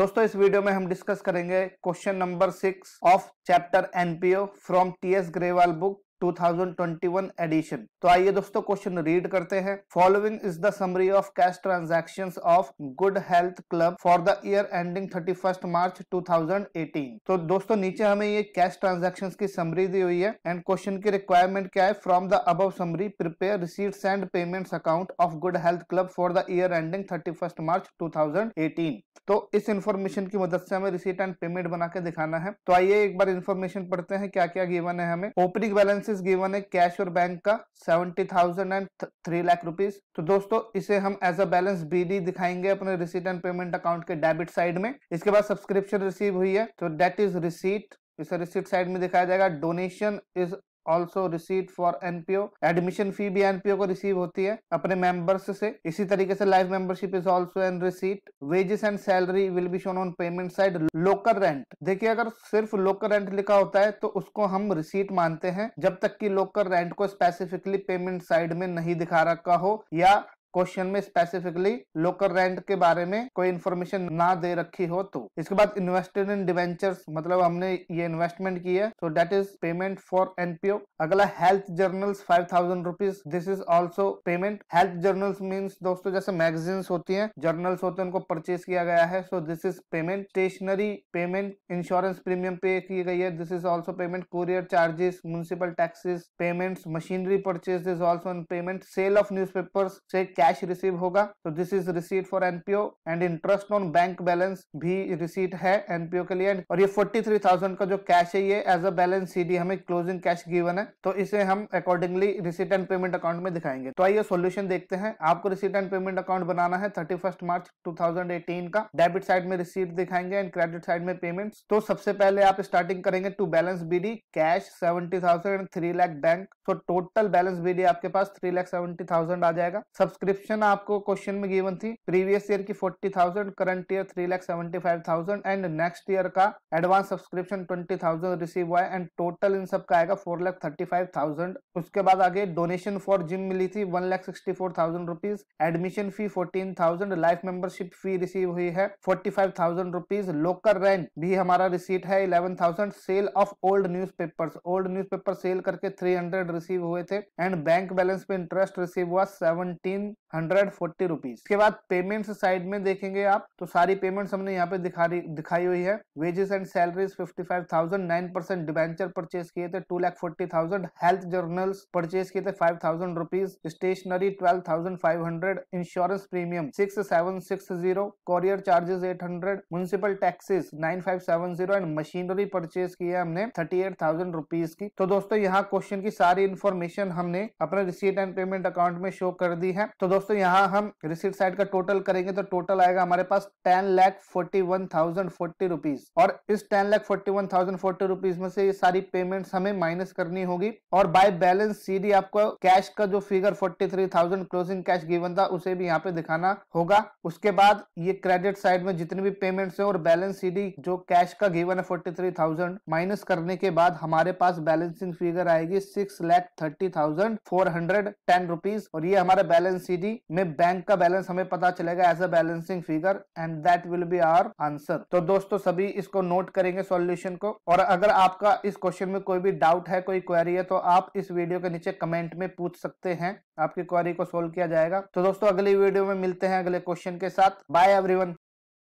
दोस्तों इस वीडियो में हम डिस्कस करेंगे question number six of chapter NPO from T S Grewal book 2021 edition तो आइए दोस्तों क्वेश्चन रीड करते हैं following is the summary of cash transactions of good health club for the year ending 31 March 2018 तो दोस्तों नीचे हमें ये कैश ट्रांजैक्शंस की समरी दी हुई है एंड क्वेश्चन की रिक्वायरमेंट क्या है फ्रॉम द अब summary prepare receipts and payments account of good health club for the year ending 31 March 2018 तो इस इन्फॉर्मेशन की मदद से हमें रिसीट एंड पेमेंट बना के दिखाना है तो आइए एक बार इन्फॉर्मेशन पढ़ते हैं क्या क्या गिवन है हमें ओपनिंग बैलेंस इज गिवन है कैश और बैंक का seventy thousand and three lakh rupees तो दोस्तों इसे हम एज अ बैलेंस बीडी दिखाएंगे अपने रिसीट एंड पेमेंट अकाउंट के डेबिट साइड में इसके बाद सब्सक्रिप्शन रिसीव हुई है तो डेट इज रिसीट इसे रिसीट साइड में दिखाया जाएगा donation is also receipt for NPO admission fee भी एनपीओ को रिसीव होती है अपने मेंबर्स से इसी तरीके से life membership is also an receipt wages and salary will be shown on payment side local rent देखिए अगर सिर्फ लोकल रेंट लिखा होता है तो उसको हम रिसीट मानते हैं जब तक कि लोकल रेंट को स्पेसिफिकली पेमेंट साइड में नहीं दिखा रखा हो या क्वेश्चन में स्पेसिफिकली लोकल रेंट के बारे में कोई इन्फॉर्मेशन ना दे रखी हो तो इसके बाद इन्वेस्टेड इन डिवेंचर मतलब हमने ये इन्वेस्टमेंट की है तो that is payment for NPO अगला health journals five thousand rupees this is also payment health journals means दोस्तों जैसे मैगजीन्स होती है जर्नल्स होते हैं उनको परचेज किया गया है so this is payment stationery payment insurance premium pay की गई है this is also payment courier charges municipal taxes payment machinery purchase is also payment sale of newspaper cash receive होगा तो this is receipt for NPO and interest on bank balance भी receipt है NPO के लिए और ये 43,000 का जो कैश है ये एज अ बैलेंस सीडी हमें क्लोजिंग कैश गिवन है तो इसे हम accordingly receipt and payment account में दिखाएंगे तो आइए सोल्यूशन देखते हैं आपको रिसीट एंड पेमेंट अकाउंट बनाना है थर्टी मार्च टू का डेबिट साइड में रिसीट दिखाएंगे एंड क्रेडिट साइड में पेमेंट तो सबसे पहले आप स्टार्टिंग करेंगे to balance BD cash seventy thousand three lakh bank तो टोटल बैलेंस बीडी आपके पास थ्री लैख सेवेंटी थाउजेंड आ जाएगा सब्सक्रिप्शन आपको क्वेश्चन में गिवन थी प्रीवियस ईयर की forty thousand current year three lakh seventy five thousand and next year का advance subscription twenty thousand receive हुआ है एंड टोटल इन सब का आएगा four lakh thirty five thousand उसके बाद आगे डोनेशन फॉर जिम मिली थी one lakh sixty four thousand rupees admission fee fourteen thousand life membership fee receive हुई है forty five thousand rupees local rent भी हमारा रिसीट है eleven thousand sale of old newspaper old newspaper sale करके three hundred receive हुए थे and bank balance पे interest receive हुआ सेवनटीन हंड्रेड फोर्टी रुपीज के बाद पेमेंट साइड में देखेंगे आप तो सारी पेमेंट्स हमने यहाँ पे दिखाई दिखाई हुई है wages and salaries fifty five thousand nine percent debenture purchase किए थे two lakh forty thousand health journals purchase किए थे five thousand rupees stationery twelve thousand five hundred insurance premium six seven six zero courier charges eight hundred municipal taxes nine five seven zero and machinery purchase की हमने thirty eight thousand rupees की तो दोस्तों यहाँ question की सारी सारी information हमने अपने रिसीट एंड पेमेंट अकाउंट में शो कर दी है तो दोस्तों यहाँ हम रिसीट साइड का टोटल करेंगे तो टोटल आएगा हमारे पास ten lakh forty one thousand forty rupees और इस ten lakh forty one thousand forty rupees में से ये सारी पेमेंट हमें माइनस करनी होगी और बाय बैलेंस सीधी आपको कैश का जो figure forty three thousand closing cash given था उसे भी यहाँ पे दिखाना होगा उसके बाद ये क्रेडिट साइड में जितने भी पेमेंट्स है और बैलेंस सीडी जो कैश का गिवन है फोर्टी थ्री थाउजेंड माइनस करने के बाद हमारे पास बैलेंसिंग फिगर आएगी six lakh thirty thousand four hundred ten rupees और ये हमारे बैलेंस सीडी में बैंक का बैलेंस हमें पता चलेगा as a balancing figure and that will be our answer तो दोस्तों सभी इसको नोट करेंगे सोल्यूशन को और अगर आपका इस क्वेश्चन में कोई भी डाउट है कोई क्वेरी है तो आप इस वीडियो के नीचे कमेंट में पूछ सकते हैं आपकी क्वेरी को सोल्व किया जाएगा तो दोस्तों अगली वीडियो में मिलते हैं अगले क्वेश्चन के साथ बाय एवरीवन